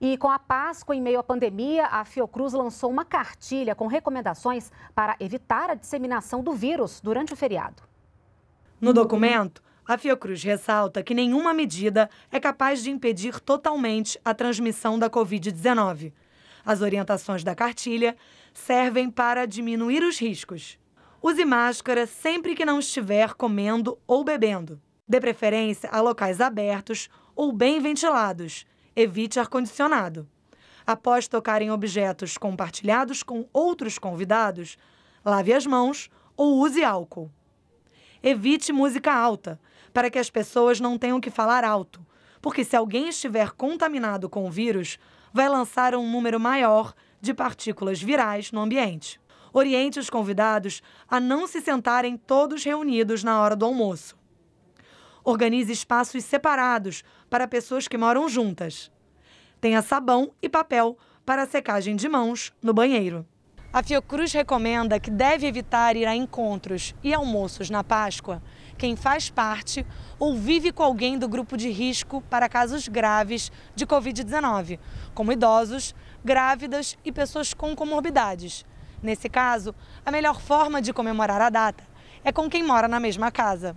E com a Páscoa em meio à pandemia, a Fiocruz lançou uma cartilha com recomendações para evitar a disseminação do vírus durante o feriado. No documento, a Fiocruz ressalta que nenhuma medida é capaz de impedir totalmente a transmissão da Covid-19. As orientações da cartilha servem para diminuir os riscos. Use máscara sempre que não estiver comendo ou bebendo. Dê preferência a locais abertos ou bem ventilados evite ar-condicionado. Após tocar em objetos compartilhados com outros convidados, lave as mãos ou use álcool. Evite música alta, para que as pessoas não tenham que falar alto, porque se alguém estiver contaminado com o vírus, vai lançar um número maior de partículas virais no ambiente. Oriente os convidados a não se sentarem todos reunidos na hora do almoço. Organize espaços separados para pessoas que moram juntas. Tenha sabão e papel para secagem de mãos no banheiro. A Fiocruz recomenda que deve evitar ir a encontros e almoços na Páscoa quem faz parte ou vive com alguém do grupo de risco para casos graves de Covid-19, como idosos, grávidas e pessoas com comorbidades. Nesse caso, a melhor forma de comemorar a data é com quem mora na mesma casa.